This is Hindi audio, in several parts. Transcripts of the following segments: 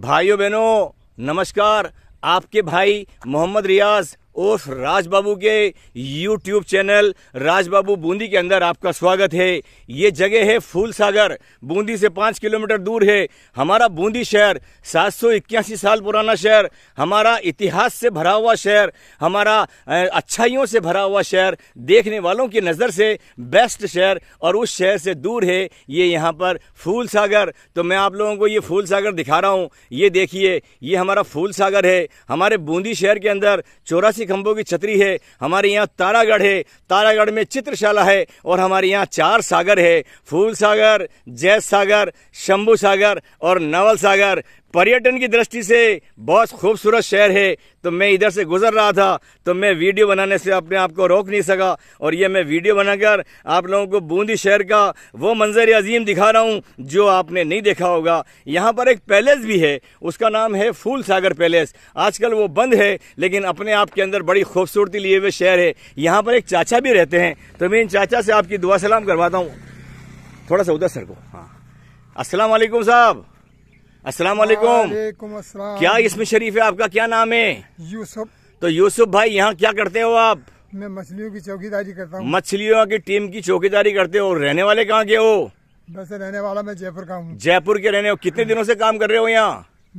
भाइयों बहनों नमस्कार आपके भाई मोहम्मद रियाज उर्फ राजबाबू के यूट्यूब चैनल राजबाबू बूंदी के अंदर आपका स्वागत है ये जगह है फूल सागर बूंदी से पाँच किलोमीटर दूर है हमारा बूंदी शहर सात सौ इक्यासी साल पुराना शहर हमारा इतिहास से भरा हुआ शहर हमारा अच्छाइयों से भरा हुआ शहर देखने वालों की नज़र से बेस्ट शहर और उस शहर से दूर है ये यहाँ पर फूल सागर तो मैं आप लोगों को ये फूल सागर दिखा रहा हूँ ये देखिए ये हमारा फूल सागर है हमारे बूंदी शहर के अंदर चौरासी खंभों की छतरी है हमारे यहाँ तारागढ़ है तारागढ़ में चित्रशाला है और हमारे यहाँ चार सागर है फूल सागर जय सागर शंभू सागर और नवल सागर पर्यटन की दृष्टि से बहुत खूबसूरत शहर है तो मैं इधर से गुजर रहा था तो मैं वीडियो बनाने से अपने आप को रोक नहीं सका और ये मैं वीडियो बनाकर आप लोगों को बूंदी शहर का वो मंजर अजीम दिखा रहा हूँ जो आपने नहीं देखा होगा यहाँ पर एक पैलेस भी है उसका नाम है फूल सागर पैलेस आजकल वो बंद है लेकिन अपने आप के अंदर बड़ी खूबसूरती लिए हुए शहर है यहाँ पर एक चाचा भी रहते हैं तो मैं इन चाचा से आपकी दुआ सलाम करवाता हूँ थोड़ा सा उधर सर को हाँ असलम साहब अस्सलाम वालेकुम अस्सलाम क्या इसमें शरीफ है आपका क्या नाम है यूसुफ तो यूसुफ भाई यहाँ क्या करते हो आप मैं मछलियों की चौकीदारी करता हूँ मछलियों की टीम की चौकीदारी करते हो रहने वाले कहाँ के हो वैसे रहने वाला मैं जयपुर का हूँ जयपुर के रहने हो कितने दिनों से काम कर रहे हो यहाँ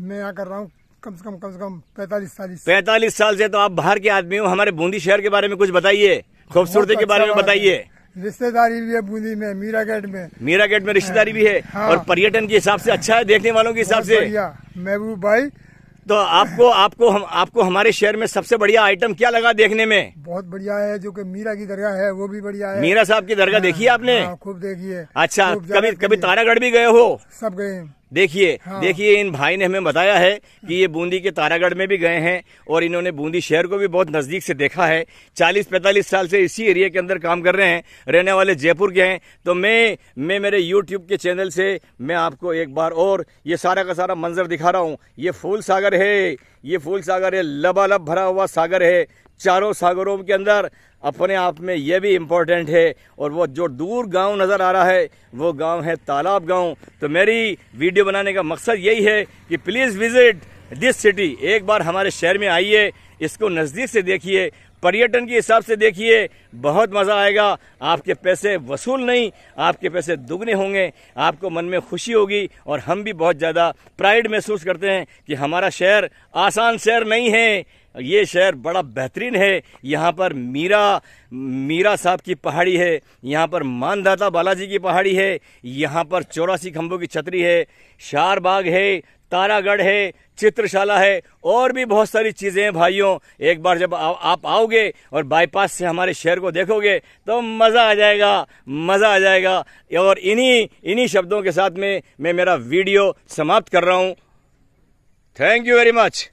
मैं यहाँ कर रहा हूँ कम से कम कम से कम पैतालीस साल पैतालीस साल से तो आप बाहर के आदमी हो हमारे बूंदी शहर के बारे में कुछ बताइए खूबसूरती के बारे अच्छा में बताइए रिश्तेदारी भी है बूंदी में मीरा गेट में मीरा गेट में रिश्तेदारी भी है हाँ, हाँ। और पर्यटन के हिसाब से अच्छा है देखने वालों के हिसाब से महबूब भाई तो आपको आपको हम आपको हमारे शहर में सबसे बढ़िया आइटम क्या लगा देखने में बहुत बढ़िया है जो कि मीरा की दरगाह है वो भी बढ़िया है मीरा साहब की दरगाह हाँ, देखी है आपने हाँ, खूब देखी है अच्छा कभी कभी तारागढ़ भी गए हो सब गए देखिए हाँ। देखिए इन भाई ने हमें बताया है कि ये बूंदी के तारागढ़ में भी गए हैं और इन्होंने बूंदी शहर को भी बहुत नज़दीक से देखा है 40-45 साल से इसी एरिया के अंदर काम कर रहे हैं रहने वाले जयपुर के हैं तो मैं मैं मेरे यूट्यूब के चैनल से मैं आपको एक बार और ये सारा का सारा मंजर दिखा रहा हूँ ये फूल सागर है ये फूल सागर है लबालब भरा हुआ सागर है चारों सागरों के अंदर अपने आप में यह भी इम्पोर्टेंट है और वो जो दूर गांव नज़र आ रहा है वो गांव है तालाब गांव तो मेरी वीडियो बनाने का मकसद यही है कि प्लीज़ विज़िट दिस सिटी एक बार हमारे शहर में आइए इसको नज़दीक से देखिए पर्यटन के हिसाब से देखिए बहुत मज़ा आएगा आपके पैसे वसूल नहीं आपके पैसे दुगने होंगे आपको मन में खुशी होगी और हम भी बहुत ज़्यादा प्राइड महसूस करते हैं कि हमारा शहर आसान शहर नहीं है ये शहर बड़ा बेहतरीन है यहाँ पर मीरा मीरा साहब की पहाड़ी है यहाँ पर मानदाता बालाजी की पहाड़ी है यहाँ पर चौरासी खम्बों की छतरी है शार बाग है तारागढ़ है चित्रशाला है और भी बहुत सारी चीज़ें हैं भाइयों एक बार जब आ, आप आओगे और बाईपास से हमारे शहर को देखोगे तो मज़ा आ जाएगा मज़ा आ जाएगा और इन्हीं इन्हीं शब्दों के साथ में मैं मेरा वीडियो समाप्त कर रहा हूँ थैंक यू वेरी मच